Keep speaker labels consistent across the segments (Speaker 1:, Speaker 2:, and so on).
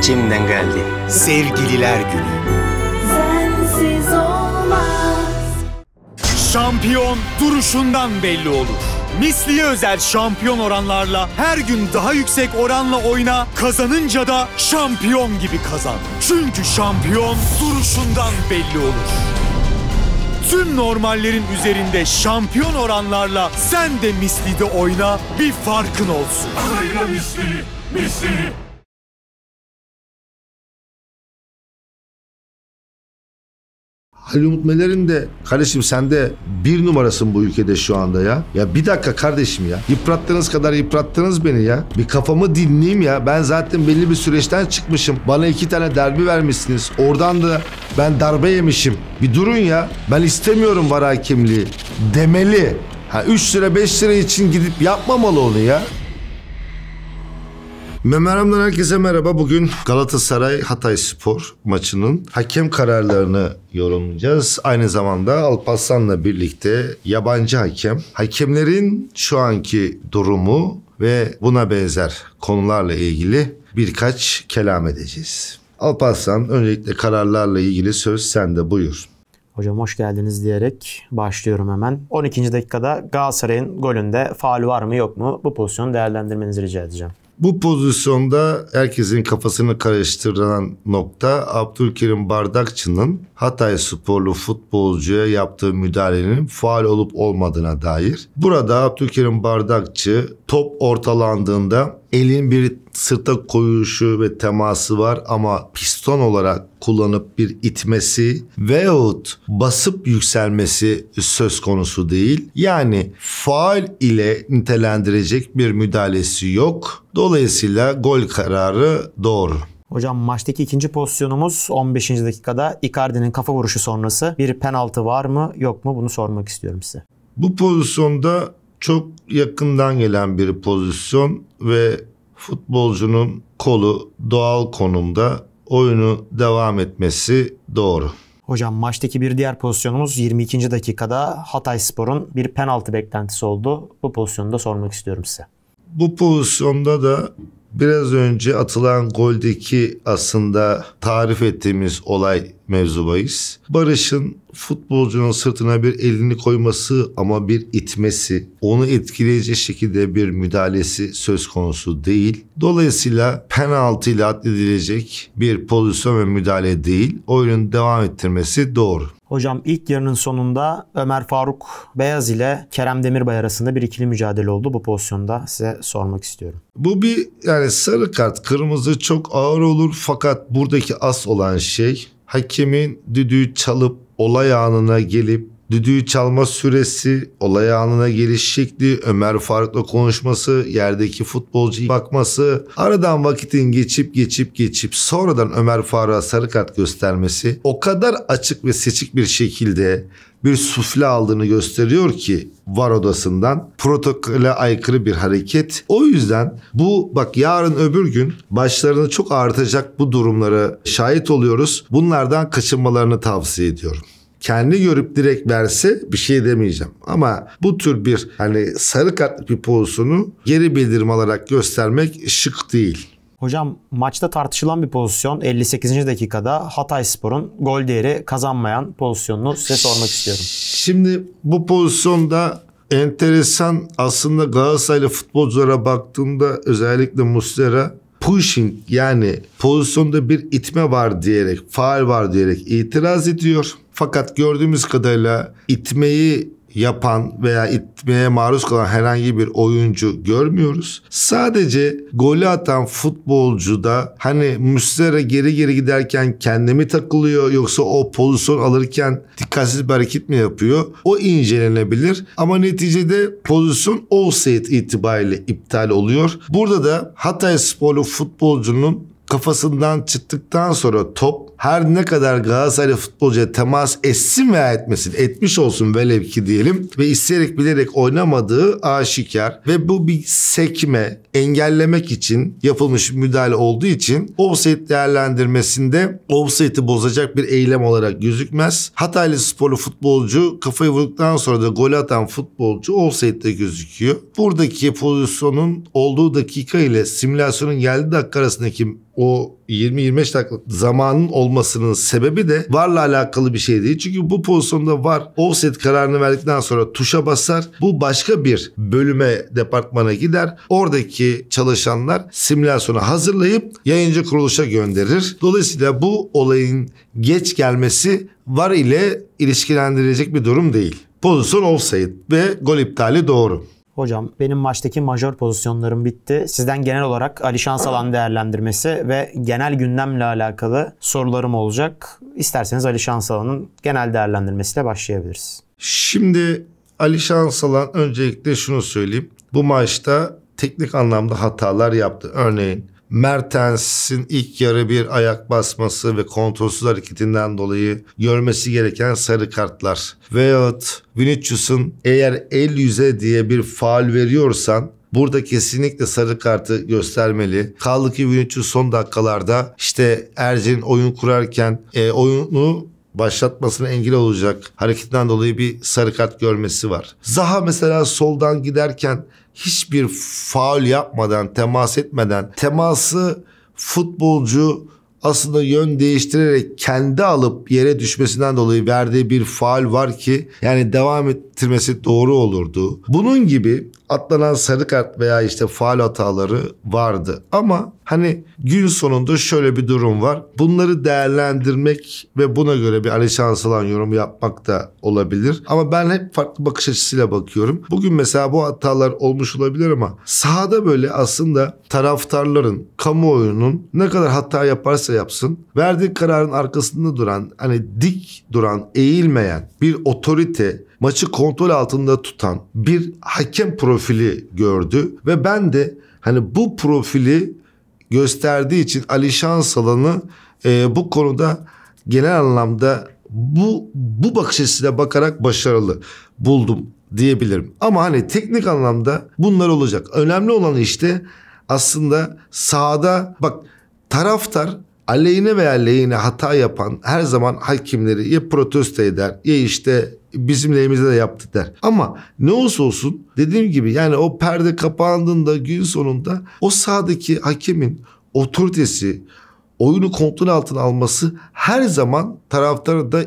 Speaker 1: içimden geldi. Sevgililer Günü. Sensiz olmaz. Şampiyon duruşundan belli olur. Misli özel şampiyon oranlarla her gün daha yüksek oranla oyna, kazanınca da şampiyon gibi kazan. Çünkü şampiyon duruşundan belli olur. Tüm normallerin üzerinde şampiyon oranlarla sen de misli de oyna, bir farkın
Speaker 2: olsun. Oyna Misli, Misli. Halil Umut Meler'in de kardeşim sen de bir numarasın bu ülkede şu anda ya. Ya bir dakika kardeşim ya. Yıprattığınız kadar yıprattınız beni ya. Bir kafamı dinleyeyim ya. Ben zaten belli bir süreçten çıkmışım. Bana iki tane derbi vermişsiniz. Oradan da ben darbe yemişim. Bir durun ya. Ben istemiyorum var hakimliği. Demeli. Ha 3 lira 5 lira için gidip yapmamalı onu ya. Memeram'dan herkese merhaba. Bugün Galatasaray Hatay Spor maçının hakem kararlarını yorumlayacağız. Aynı zamanda Alparslan'la birlikte yabancı hakem, hakemlerin şu anki durumu ve buna benzer konularla ilgili birkaç kelam edeceğiz. Alparslan öncelikle kararlarla ilgili söz sende buyur. Hocam hoş geldiniz diyerek başlıyorum hemen.
Speaker 1: 12. dakikada Galatasaray'ın golünde faal var mı yok mu bu pozisyonu değerlendirmenizi rica edeceğim.
Speaker 2: Bu pozisyonda herkesin kafasını karıştıran nokta Abdülkerim Bardakçı'nın Hatay sporlu futbolcuya yaptığı müdahalenin faal olup olmadığına dair. Burada Abdülkerim Bardakçı top ortalandığında elin bir sırta koyuşu ve teması var ama piston olarak kullanıp bir itmesi veyahut basıp yükselmesi söz konusu değil. Yani faal ile nitelendirecek bir müdahalesi yok. Dolayısıyla gol kararı doğru. Hocam maçtaki ikinci
Speaker 1: pozisyonumuz 15. dakikada Icardi'nin kafa vuruşu sonrası bir penaltı var mı yok mu bunu sormak istiyorum size.
Speaker 2: Bu pozisyonda çok yakından gelen bir pozisyon ve futbolcunun kolu doğal konumda oyunu devam etmesi doğru.
Speaker 1: Hocam maçtaki bir diğer pozisyonumuz 22. dakikada Hatay Spor'un bir penaltı beklentisi oldu. Bu pozisyonu da sormak istiyorum size.
Speaker 2: Bu pozisyonda da Biraz önce atılan goldeki aslında tarif ettiğimiz olay mevzubayız. Barış'ın futbolcunun sırtına bir elini koyması ama bir itmesi, onu etkileyecek şekilde bir müdahalesi söz konusu değil. Dolayısıyla penaltıyla addedilecek bir pozisyon ve müdahale değil. Oyunun devam ettirmesi doğru. Hocam ilk yarının sonunda
Speaker 1: Ömer Faruk Beyaz ile Kerem Demirbay arasında bir ikili mücadele oldu. Bu pozisyonda size
Speaker 2: sormak istiyorum. Bu bir yani sarı kart, kırmızı çok ağır olur fakat buradaki as olan şey hakemin düdüğü çalıp olay anına gelip Düdüğü çalma süresi, olay anına geliş şekli, Ömer Faruk'la konuşması, yerdeki futbolcu bakması, aradan vakitin geçip geçip geçip sonradan Ömer Faruk'a sarı kart göstermesi o kadar açık ve seçik bir şekilde bir sufle aldığını gösteriyor ki var odasından protokole aykırı bir hareket. O yüzden bu bak yarın öbür gün başlarını çok artacak bu durumlara şahit oluyoruz. Bunlardan kaçınmalarını tavsiye ediyorum kendi görüp direkt verse bir şey demeyeceğim. Ama bu tür bir hani sarı kartlı bir pozisyonu geri bildirim alarak göstermek şık değil. Hocam maçta tartışılan bir pozisyon 58.
Speaker 1: dakikada Hatay Spor'un gol değeri kazanmayan pozisyonunu size sormak istiyorum.
Speaker 2: Şimdi bu pozisyonda enteresan aslında Galatasaraylı futbolculara baktığımda özellikle Muslera pushing yani pozisyonda bir itme var diyerek, faal var diyerek itiraz ediyor. Fakat gördüğümüz kadarıyla itmeyi yapan veya itmeye maruz kalan herhangi bir oyuncu görmüyoruz. Sadece golü atan futbolcuda hani Müslera geri geri giderken kendimi takılıyor yoksa o pozisyon alırken dikkatsiz bir hareket mi yapıyor? O incelenebilir ama neticede pozisyon offside itibariyle iptal oluyor. Burada da Hatay Sporlu futbolcunun kafasından çıktıktan sonra top her ne kadar Galatasaraylı futbolcuya temas etsin veya etmesin etmiş olsun velev ki diyelim ve isteyerek bilerek oynamadığı aşikar ve bu bir sekme engellemek için yapılmış müdahale olduğu için offside değerlendirmesinde offside'i bozacak bir eylem olarak gözükmez. Hataylı sporlu futbolcu kafayı vurduktan sonra da gol atan futbolcu offside'de gözüküyor. Buradaki pozisyonun olduğu dakika ile simülasyonun geldiği dakika arasındaki o 20-25 dakika zamanın olmasının sebebi de varla alakalı bir şey değil. Çünkü bu pozisyonda var offset kararını verdikten sonra tuşa basar. Bu başka bir bölüme departmana gider. Oradaki çalışanlar simülasyonu hazırlayıp yayıncı kuruluşa gönderir. Dolayısıyla bu olayın geç gelmesi var ile ilişkilendirilecek bir durum değil. Pozisyon offside ve gol iptali doğru. Hocam benim maçtaki majör pozisyonlarım
Speaker 1: bitti. Sizden genel olarak Ali Şansalan değerlendirmesi ve genel gündemle alakalı sorularım olacak. İsterseniz Ali Şansalan'ın genel değerlendirmesiyle başlayabiliriz.
Speaker 2: Şimdi Ali Şansalan öncelikle şunu söyleyeyim. Bu maçta teknik anlamda hatalar yaptı. Örneğin Mertens'in ilk yarı bir ayak basması ve kontrolsüz hareketinden dolayı görmesi gereken sarı kartlar veyahut Vinicius'un eğer el yüze diye bir faal veriyorsan Burada kesinlikle sarı kartı göstermeli. Kaldı ki Vinicius son dakikalarda işte Ercin oyun kurarken e, oyunu başlatmasına engel olacak hareketinden dolayı bir sarı kart görmesi var. Zaha mesela soldan giderken hiçbir faul yapmadan, temas etmeden teması futbolcu aslında yön değiştirerek kendi alıp yere düşmesinden dolayı verdiği bir faal var ki yani devam ettirmesi doğru olurdu. Bunun gibi atlanan sarı kart veya işte faal hataları vardı. Ama hani gün sonunda şöyle bir durum var. Bunları değerlendirmek ve buna göre bir Ali Şansalan yorum yapmak da olabilir. Ama ben hep farklı bakış açısıyla bakıyorum. Bugün mesela bu hatalar olmuş olabilir ama sahada böyle aslında taraftarların, kamuoyunun ne kadar hata yaparsa yaparsa yapsın verdiği kararın arkasında duran hani dik duran eğilmeyen bir otorite maçı kontrol altında tutan bir hakem profili gördü ve ben de hani bu profili gösterdiği için Ali Şansalan'ı e, bu konuda genel anlamda bu bu bakış açısıyla bakarak başarılı buldum diyebilirim. Ama hani teknik anlamda bunlar olacak. Önemli olan işte aslında sahada bak taraftar aleyhine veya lehine hata yapan her zaman hakimleri ya protesto eder ya işte bizim lehimize de yaptı der. Ama ne olsa olsun dediğim gibi yani o perde kapandığında gün sonunda o sahadaki hakemin otoritesi oyunu kontrol altına alması her zaman taraftarı da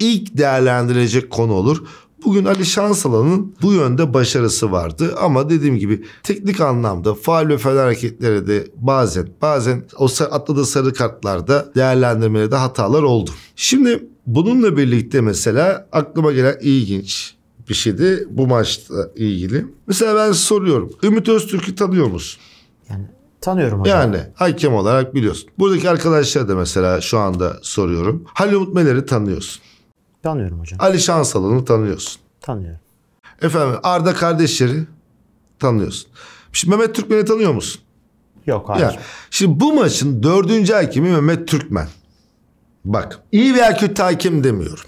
Speaker 2: ilk değerlendirilecek konu olur. Bugün Ali Şansalan'ın bu yönde başarısı vardı ama dediğim gibi teknik anlamda faal ve fel hareketleri de bazen bazen o atladığı sarı kartlarda değerlendirmelerde hatalar oldu. Şimdi bununla birlikte mesela aklıma gelen ilginç bir şeydi bu maçla ilgili. Mesela ben soruyorum Ümit Öztürk'ü tanıyor musun? Yani Tanıyorum hocam. Yani hakem olarak biliyorsun. Buradaki arkadaşlar da mesela şu anda soruyorum. Halil Umut Meler'i tanıyorsun. Tanıyorum hocam. Ali Şansalan'ı tanıyorsun. Tanıyorum. Efendim Arda Kardeşleri tanıyorsun. Şimdi Mehmet Türkmen'i tanıyor musun? Yok hayır. Yani, şimdi bu maçın dördüncü hakimi Mehmet Türkmen. Bak iyi veya kötü hakim demiyorum.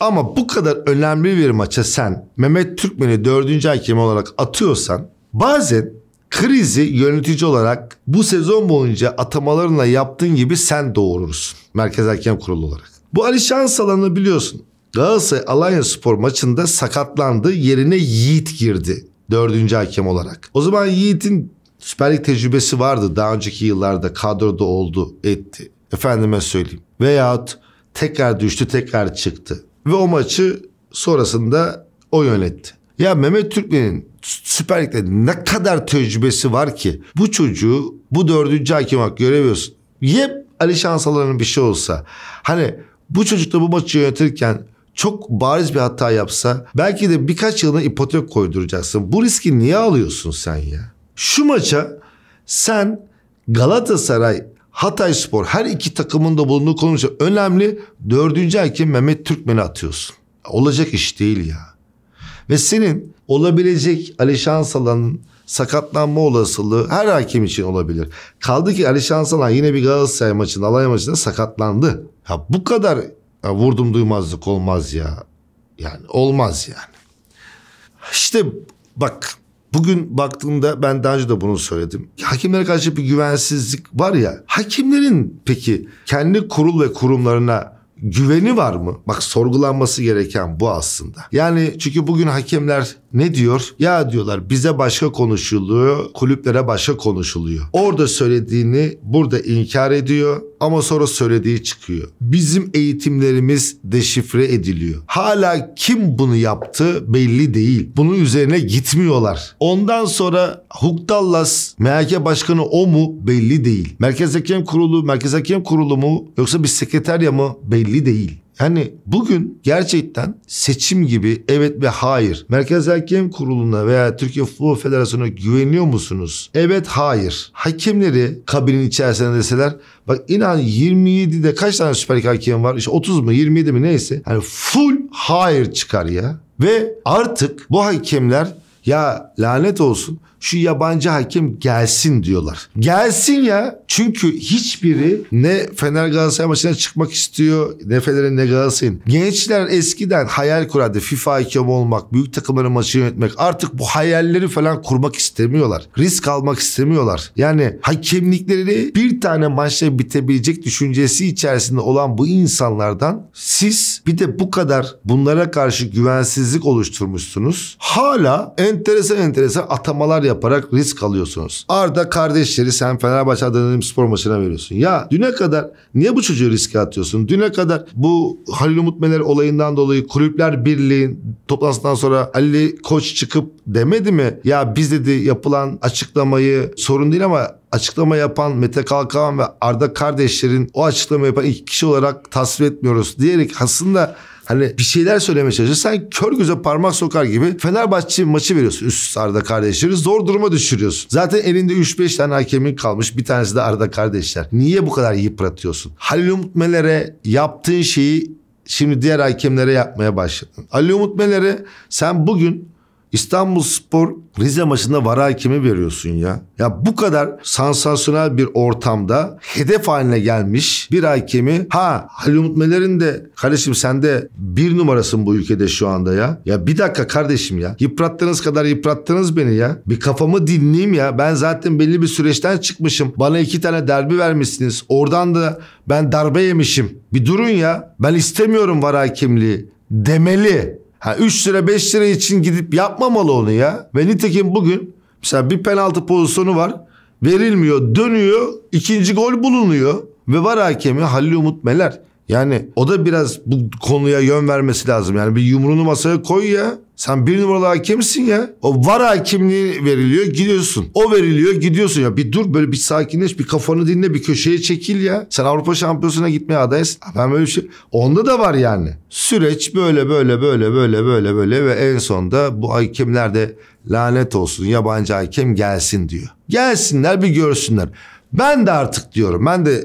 Speaker 2: Ama bu kadar önemli bir maça sen Mehmet Türkmen'i dördüncü hakim olarak atıyorsan bazen krizi yönetici olarak bu sezon boyunca atamalarına yaptığın gibi sen doğurursun. Merkez Hakem Kurulu olarak. Bu Ali Şansalan'ı biliyorsun. Galatasaray Alanya Spor maçında sakatlandı. Yerine Yiğit girdi. Dördüncü hakem olarak. O zaman Yiğit'in Süper Lig tecrübesi vardı. Daha önceki yıllarda kadroda oldu, etti. Efendime söyleyeyim. Veyahut tekrar düştü, tekrar çıktı. Ve o maçı sonrasında o yönetti. Ya Mehmet Türkmen'in Süper Lig'de ne kadar tecrübesi var ki bu çocuğu bu dördüncü hakem hak göremiyorsun. Yep Ali Şansalan'ın bir şey olsa. Hani bu çocuk da bu maçı yönetirken çok bariz bir hata yapsa belki de birkaç yılına ipotek koyduracaksın. Bu riski niye alıyorsun sen ya? Şu maça sen Galatasaray, Hatay Spor her iki takımın da bulunduğu konuşa önemli dördüncü hakim Mehmet Türkmen'i atıyorsun. Olacak iş değil ya. Ve senin olabilecek Ali Şansalan'ın sakatlanma olasılığı her hakim için olabilir. Kaldı ki Ali Şansalan yine bir Galatasaray maçında, alay maçında sakatlandı. Ya bu kadar ya vurdum duymazlık olmaz ya. Yani olmaz yani. İşte bak bugün baktığımda ben daha önce de bunu söyledim. Hakimlere karşı bir güvensizlik var ya. Hakimlerin peki kendi kurul ve kurumlarına güveni var mı? Bak sorgulanması gereken bu aslında. Yani çünkü bugün hakemler ne diyor? Ya diyorlar bize başka konuşuluyor, kulüplere başka konuşuluyor. Orada söylediğini burada inkar ediyor ama sonra söylediği çıkıyor. Bizim eğitimlerimiz deşifre ediliyor. Hala kim bunu yaptı belli değil. Bunun üzerine gitmiyorlar. Ondan sonra Hukdallas MHK başkanı o mu belli değil. Merkez Hakem Kurulu, Merkez Hakem Kurulu mu yoksa bir sekreterya mı belli değil. Yani bugün gerçekten seçim gibi evet ve hayır. Merkez Hakem Kurulu'na veya Türkiye Futbol Federasyonu'na güveniyor musunuz? Evet, hayır. Hakemleri kabinin içerisinde deseler bak inan 27'de kaç tane Süper Lig hakem var? İşte 30 mu 27 mi neyse. Hani full hayır çıkar ya. Ve artık bu hakemler ya lanet olsun şu yabancı hakem gelsin diyorlar. Gelsin ya. Çünkü hiçbiri ne Fener Galatasaray maçına çıkmak istiyor ne Fener'in ne Galatasaray'ın. Gençler eskiden hayal kurardı. FIFA hakem olmak, büyük takımların maçı yönetmek. Artık bu hayalleri falan kurmak istemiyorlar. Risk almak istemiyorlar. Yani hakemlikleri bir tane maçla bitebilecek düşüncesi içerisinde olan bu insanlardan siz bir de bu kadar bunlara karşı güvensizlik oluşturmuşsunuz. Hala enteresan enteresan atamalar yap yaparak risk alıyorsunuz. Arda kardeşleri sen Fenerbahçe Adana spor maçına veriyorsun. Ya düne kadar niye bu çocuğu riske atıyorsun? Düne kadar bu Halil Umut Meler olayından dolayı kulüpler birliğin toplantısından sonra Ali Koç çıkıp demedi mi? Ya biz dedi yapılan açıklamayı sorun değil ama açıklama yapan Mete Kalkan ve Arda kardeşlerin o açıklama yapan iki kişi olarak tasvir etmiyoruz diyerek aslında hani bir şeyler söylemeye çalışırsan sen kör göze parmak sokar gibi Fenerbahçe maçı veriyorsun üst Arda kardeşleri zor duruma düşürüyorsun. Zaten elinde 3-5 tane hakemin kalmış bir tanesi de Arda kardeşler. Niye bu kadar yıpratıyorsun? Halil Umut Meler'e yaptığın şeyi şimdi diğer hakemlere yapmaya başladın. Ali Umut Meler'e sen bugün İstanbul Spor Rize maçında var kime veriyorsun ya? Ya bu kadar sansasyonel bir ortamda hedef haline gelmiş bir hakemi. Ha Halil Umut Meler'in de kardeşim sen de bir numarasın bu ülkede şu anda ya. Ya bir dakika kardeşim ya. Yıprattığınız kadar yıprattınız beni ya. Bir kafamı dinleyeyim ya. Ben zaten belli bir süreçten çıkmışım. Bana iki tane derbi vermişsiniz. Oradan da ben darbe yemişim. Bir durun ya. Ben istemiyorum var hakimliği demeli. Ha 3 lira 5 lira için gidip yapmamalı onu ya. Ve nitekim bugün mesela bir penaltı pozisyonu var. Verilmiyor, dönüyor, ikinci gol bulunuyor ve var hakemi Halil Umut Meler. Yani o da biraz bu konuya yön vermesi lazım. Yani bir yumruğunu masaya koy ya. Sen bir numaralı hakemsin ya. O var hakimliği veriliyor gidiyorsun. O veriliyor gidiyorsun ya. Bir dur böyle bir sakinleş bir kafanı dinle bir köşeye çekil ya. Sen Avrupa şampiyonasına gitmeye adayız. Ben böyle bir şey. Onda da var yani. Süreç böyle böyle böyle böyle böyle böyle ve en sonda bu hakemler de lanet olsun yabancı hakem gelsin diyor. Gelsinler bir görsünler. Ben de artık diyorum ben de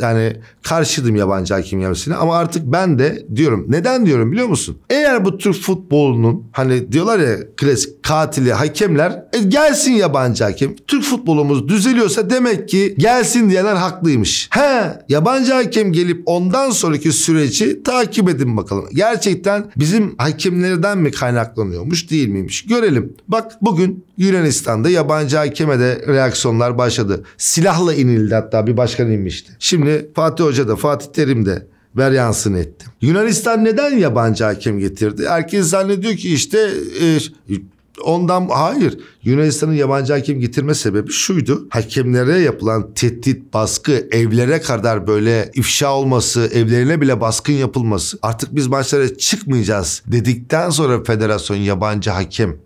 Speaker 2: yani karşıydım yabancı hakim gelmesine ama artık ben de diyorum. Neden diyorum biliyor musun? Eğer bu Türk futbolunun hani diyorlar ya klasik katili hakemler e, gelsin yabancı hakim. Türk futbolumuz düzeliyorsa demek ki gelsin diyenler haklıymış. He yabancı hakem gelip ondan sonraki süreci takip edin bakalım. Gerçekten bizim hakimlerden mi kaynaklanıyormuş değil miymiş görelim. Bak bugün Yunanistan'da yabancı hakeme de reaksiyonlar başladı. Silahla inildi hatta bir başkan inmişti. Şimdi Fatih Hoca da Fatih Terim de veryansını etti. Yunanistan neden yabancı hakem getirdi? Herkes zannediyor ki işte e, ondan hayır. Yunanistan'ın yabancı hakem getirme sebebi şuydu. Hakemlere yapılan tehdit, baskı, evlere kadar böyle ifşa olması, evlerine bile baskın yapılması. Artık biz maçlara çıkmayacağız dedikten sonra federasyon yabancı hakem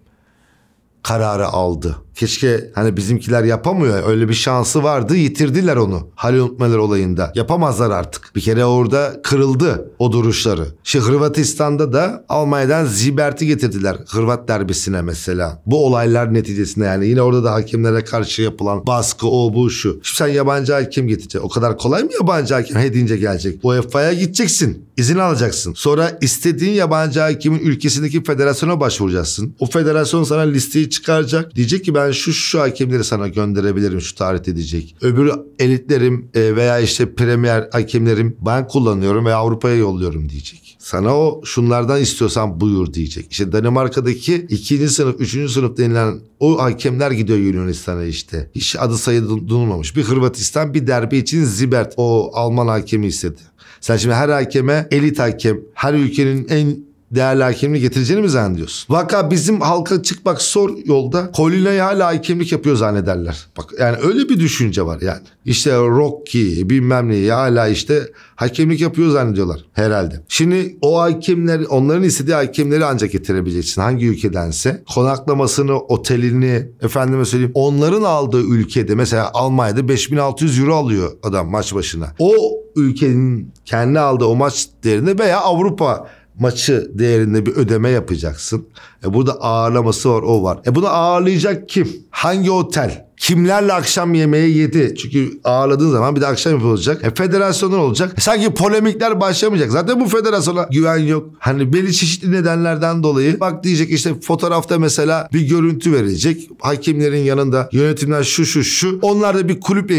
Speaker 2: kararı aldı. Keşke hani bizimkiler yapamıyor. Öyle bir şansı vardı yitirdiler onu. Hal unutmalar olayında. Yapamazlar artık. Bir kere orada kırıldı o duruşları. İşte Hırvatistan'da da Almanya'dan Zibert'i getirdiler. Hırvat derbisine mesela. Bu olaylar neticesinde yani yine orada da hakemlere karşı yapılan baskı o bu şu. Şimdi sen yabancı hakem getirecek. O kadar kolay mı yabancı hakem hedince gelecek? UEFA'ya gideceksin. izin alacaksın. Sonra istediğin yabancı hakemin ülkesindeki federasyona başvuracaksın. O federasyon sana listeyi çıkaracak. Diyecek ki ben ben şu şu hakemleri sana gönderebilirim şu tarihte edecek. Öbürü elitlerim e, veya işte premier hakemlerim ben kullanıyorum ve Avrupa'ya yolluyorum diyecek. Sana o şunlardan istiyorsan buyur diyecek. İşte Danimarka'daki ikinci sınıf, üçüncü sınıf denilen o hakemler gidiyor Yunanistan'a işte. Hiç adı sayı duyulmamış. Bir Hırvatistan bir derbi için Zibert o Alman hakemi istedi. Sen şimdi her hakeme elit hakem, her ülkenin en değerli hakemini getireceğini mi zannediyorsun? Vaka bizim halka çık bak sor yolda Colina'yı hala hakemlik yapıyor zannederler. Bak yani öyle bir düşünce var yani. İşte Rocky bilmem ya hala işte hakemlik yapıyor zannediyorlar herhalde. Şimdi o hakemler onların istediği hakemleri ancak getirebileceksin hangi ülkedense. Konaklamasını, otelini efendime söyleyeyim onların aldığı ülkede mesela Almanya'da 5600 euro alıyor adam maç başına. O ülkenin kendi aldığı o maç değerinde veya Avrupa maçı değerinde bir ödeme yapacaksın. E burada ağırlaması var o var. E bunu ağırlayacak kim? Hangi otel? kimlerle akşam yemeği yedi. Çünkü ağırladığın zaman bir de akşam yapılacak. E federasyonlar olacak. E, sanki polemikler başlamayacak. Zaten bu federasyona güven yok. Hani belli çeşitli nedenlerden dolayı bak diyecek işte fotoğrafta mesela bir görüntü verilecek. Hakimlerin yanında yönetimler şu şu şu. Onlar da bir kulüple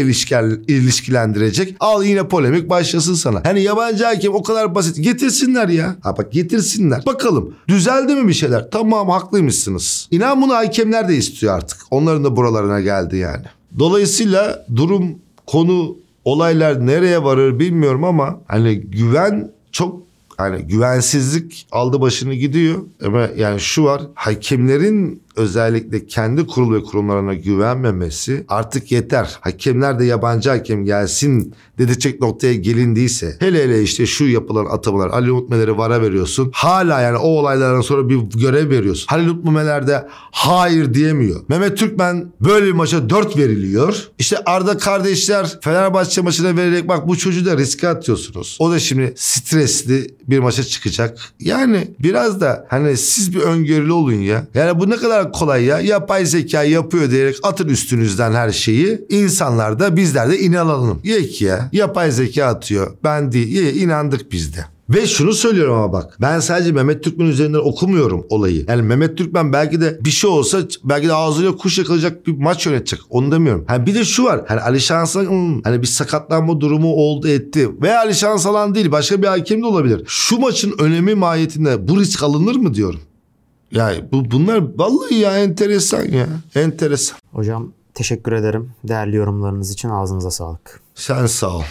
Speaker 2: ilişkilendirecek. Al yine polemik başlasın sana. Hani yabancı hakem o kadar basit. Getirsinler ya. Ha bak getirsinler. Bakalım düzeldi mi bir şeyler? Tamam haklıymışsınız. İnan bunu hakemler de istiyor artık. Onların da buralarına geldi geldi yani. Dolayısıyla durum, konu, olaylar nereye varır bilmiyorum ama hani güven çok hani güvensizlik aldı başını gidiyor. Ama yani şu var hakemlerin özellikle kendi kurul ve kurumlarına güvenmemesi artık yeter. Hakemler de yabancı hakem gelsin dedecek noktaya gelindiyse hele hele işte şu yapılan atamalar Ali Utmeler'i vara veriyorsun. Hala yani o olaylardan sonra bir görev veriyorsun. Halil Utmeler de hayır diyemiyor. Mehmet Türkmen böyle bir maça 4 veriliyor. İşte Arda kardeşler Fenerbahçe maçına vererek bak bu çocuğu da riske atıyorsunuz. O da şimdi stresli bir maça çıkacak. Yani biraz da hani siz bir öngörülü olun ya. Yani bu ne kadar daha kolay ya yapay zeka yapıyor diyerek atın üstünüzden her şeyi. İnsanlar da bizler de inanalım. Ye ki ya yapay zeka atıyor. Ben değil. Ye, inandık biz de. Ve şunu söylüyorum ama bak ben sadece Mehmet Türkmen üzerinden okumuyorum olayı. Yani Mehmet Türkmen belki de bir şey olsa belki de ağzıyla kuş yakalayacak bir maç yönetecek onu demiyorum. Hani bir de şu var hani Ali Şansalan hmm. hani bir sakatlanma durumu oldu etti veya Ali Şansalan değil başka bir hakem de olabilir. Şu maçın önemi mahiyetinde bu risk alınır mı diyorum. Yani bu bunlar vallahi ya enteresan ya. Enteresan. Hocam
Speaker 1: teşekkür ederim. Değerli yorumlarınız için ağzınıza sağlık. Sen sağ ol.